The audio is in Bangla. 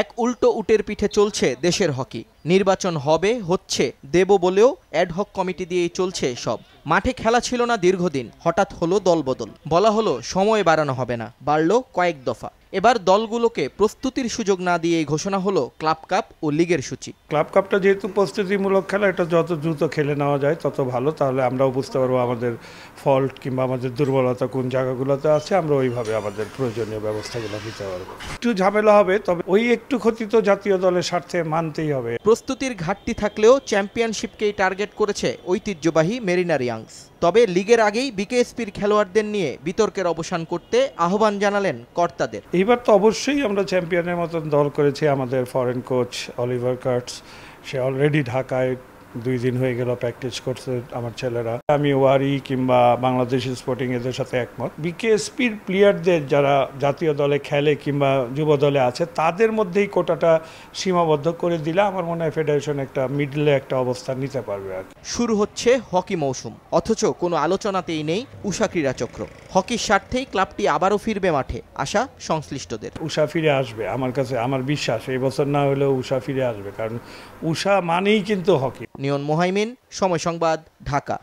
এক উল্টো উটের পিঠে চলছে দেশের হকি নির্বাচন হবে হচ্ছে দেব বলেও অ্যাডহক কমিটি দিয়েই চলছে সব মাঠে খেলা ছিল না দীর্ঘদিন হঠাৎ হলো দলবদল বলা হলো সময় বাড়ানো হবে না বাড়ল কয়েক দফা এবার দলগুলোকে প্রস্তুতির সুযোগ না দিয়ে ঘোষণা হলো ক্লাব কাপ ও লীগের সূচি ক্লাব কাপটা যেহেতু প্রস্তুতিমূলক খেলা এটা যত দ্রুত খেলে নেওয়া যায় তত ভালো তাহলে আমরাও বুঝতে পারবো আমাদের ফল্ট কিংবা আমাদের দুর্বলতা কোন জায়গাগুলোতে আছে আমরা ওইভাবে আমাদের প্রয়োজনীয় ব্যবস্থাগুলো নিতে পারবো একটু ঝামেলা হবে তবে ওই একটু ক্ষতি তো জাতীয় দলের স্বার্থে মানতেই হবে প্রস্তুতির ঘাটতি থাকলেও চ্যাম্পিয়নশিপকেই টার্গেট করেছে ঐতিহ্যবাহী মেরিনারিয়াংস ইয়াংস তবে লিগের আগেই বিকেএসপির খেলোয়াড়দের নিয়ে বিতর্কের অবসান করতে আহ্বান জানালেন কর্তাদের এইবার তো অবশ্যই আমরা চ্যাম্পিয়নের মতন দল করেছি আমাদের ফরেন কোচ অলিভার কার্টস সে অলরেডি ঢাকায় দুই দিন হয়ে গেল প্র্যাকটিস করছে আমার ছেলেরা আমি ওয়ারি কিংবা বাংলাদেশ স্পোর্টিং এদের সাথে একমত বিকেএসপির প্লেয়ারদের যারা জাতীয় দলে খেলে কিংবা যুব দলে আছে তাদের মধ্যেই কোটাটা সীমাবদ্ধ করে দিলে আমার মনে হয় ফেডারেশন একটা মিডলে একটা অবস্থান নিতে পারবে আর শুরু হচ্ছে হকি মৌসুম অথচ কোনো আলোচনাতেই নেই উষা ক্রীড়া চক্র হকির স্বার্থেই ক্লাবটি আবারও ফিরবে মাঠে আশা সংশ্লিষ্টদের উষা ফিরে আসবে আমার কাছে আমার বিশ্বাস এই বছর না হলেও উষা ফিরে আসবে কারণ উষা মানেই কিন্তু হকি নিয়ন মোহাইমিন সময় সংবাদ ঢাকা